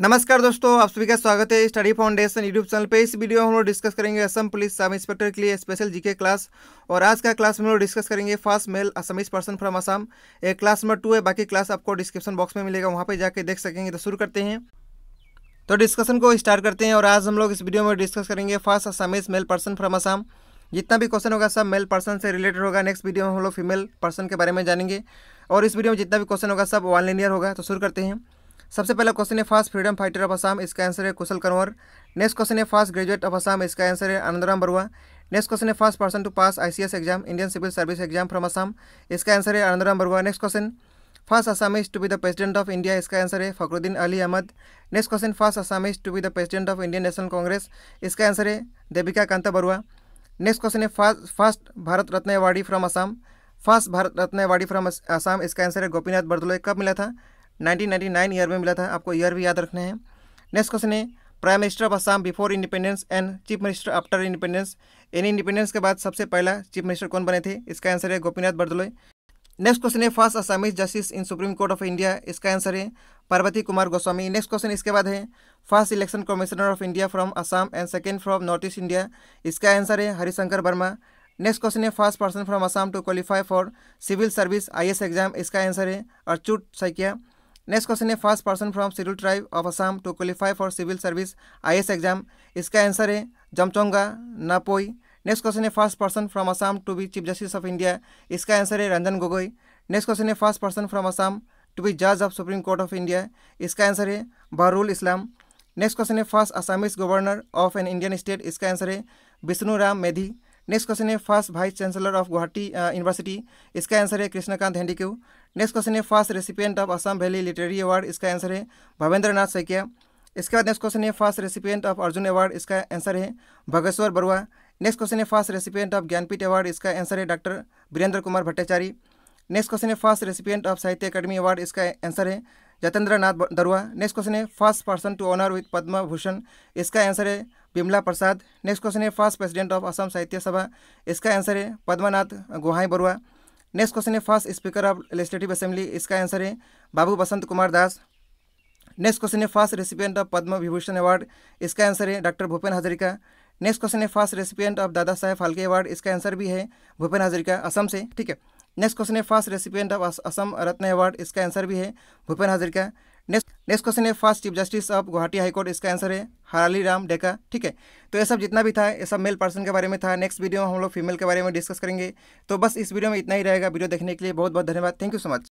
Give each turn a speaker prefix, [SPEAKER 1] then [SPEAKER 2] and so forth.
[SPEAKER 1] नमस्कार दोस्तों आप सभी का स्वागत है स्टडी फाउंडेशन यूट्यूब चैनल पे इस वीडियो में हम लोग डिस्कस करेंगे असम पुलिस सब इंस्पेक्टर के लिए स्पेशल जीके क्लास और आज का क्लास में हम लोग डिस्कस करेंगे first male Assamese person from Assam एक क्लास नंबर टू है बाकी क्लास आपको डिस्क्रिप्शन बॉक्स में मिलेगा वहाँ पर जाकर देख सकेंगे तो शुरू करते हैं तो डिस्कशन को स्टार्ट करते हैं और आज हम लोग इस वीडियो में डिस्कस करेंगे first Assamese male person from Assam जितना भी क्वेश्चन होगा सब मेल पर्सन से रिलेटेड होगा नेक्स्ट वीडियो में हम लोग फीमेल पर्सन के बारे में जानेंगे और इस वीडियो में जितना भी क्वेश्चन होगा सब वन लीनियर होगा तो शुरू करते हैं सबसे पहला क्वेश्चन है first freedom fighter of Assam इसका आंसर है कुशल कंवर नेक्स्ट क्वेश्चन है फर्स्ट ग्रेजुएट ऑफ असम इसका आंसर है आनंदराम बरुआ नेक्स्ट क्वेश्चन है first person to pass ICS exam Indian civil service exam from Assam इसका आंसर है Anandaram Barua next question first Assamese to be the president of India इसका answer है Fakhruddin Ali Ahmed next question first Assamese to be the president of Indian national Congress इसका answer है Devika Kanta Barua next question है first first Bharat Ratna awardee from Assam first Bharat Ratna awardee from Assam इसका answer है गोपीनाथ बरदलोई कब मिला था 1999 ईयर में मिला था आपको ईयर भी याद रखना है नेक्स्ट क्वेश्चन है prime minister of Assam before independence and chief minister after independence in independence के बाद सबसे पहला चीफ मिनिस्टर कौन बने थे इसका आंसर है गोपीनाथ बरदलोई नेक्स्ट क्वेश्चन है first Assamese justice in supreme court of India इसका आंसर है पार्वती कुमार गोस्वामी नेक्स्ट क्वेश्चन इसके बाद है first election commissioner of India from Assam and second from north east India इसका आंसर है हरिशंकर वर्मा नेक्स्ट क्वेश्चन है first person from Assam to qualify for civil service I exam इसका answer है अर्चुट सैकिया नेक्स्ट क्वेश्चन है first person from schedule tribe of Assam to qualify for civil service I exam इसका answer है Jamchonga Napoi next question है first person from Assam to be chief justice of India इसका answer है Ranjan Gogoi next question है first person from Assam to be जज of supreme court of India इसका answer है Baharul Islam next question है first Assamese governor of an Indian state इसका answer है Bishnu Ram मेधी next question है first vice chancellor of Guwahati university इसका आंसर है कृष्णकांत हैंडिक्यू नेक्स्ट क्वेश्चन है first recipient of Assam valley literary award इसका आंसर है भवेंद्र नाथ सैकिया इसके बाद नेक्स्ट क्वेश्चन है first recipient of Arjuna award इसका आंसर है भगेश्वर बरुआ नेक्स्ट क्वेश्चन है first recipient of Jnanpith award इसका आंसर है doctor Virendra Kumar Bhattacharya next question है first recipient of Sahitya Akademi award इसका आंसर है जतेंद्र नाथ दरुआ नेक्स्ट क्वेश्चन है first person to honour with Padma Bhushan इसका आंसर है बिमला प्रसाद नेक्स्ट क्वेश्चन है first president of Assam Sahitya Sabha इसका आंसर है पद्मनाथ गुहाई बरुआ नेक्स्ट क्वेश्चन है first speaker of legislative assembly इसका आंसर है बाबू बसंत कुमार दास नेक्स्ट क्वेश्चन है first recipient of Padma Vibhushan award इसका आंसर है doctor Bhupen Hazarika next question है first recipient of Dada Saheb Phalke award इसका आंसर भी है भूपेन हजरिका असम से ठीक है नेक्स्ट क्वेश्चन है first recipient of Assam Ratna award इसका आंसर भी है Bhupen Hazarika next next question है first chief justice of Guwahati high court इसका आंसर है हराली राम डेका ठीक है तो ये सब जितना भी था ये सब मेल पर्सन के बारे में था नेक्स्ट वीडियो में हम लोग फीमेल के बारे में डिस्कस करेंगे तो बस इस वीडियो में इतना ही रहेगा वीडियो देखने के लिए बहुत बहुत धन्यवाद थैंक यू सो मच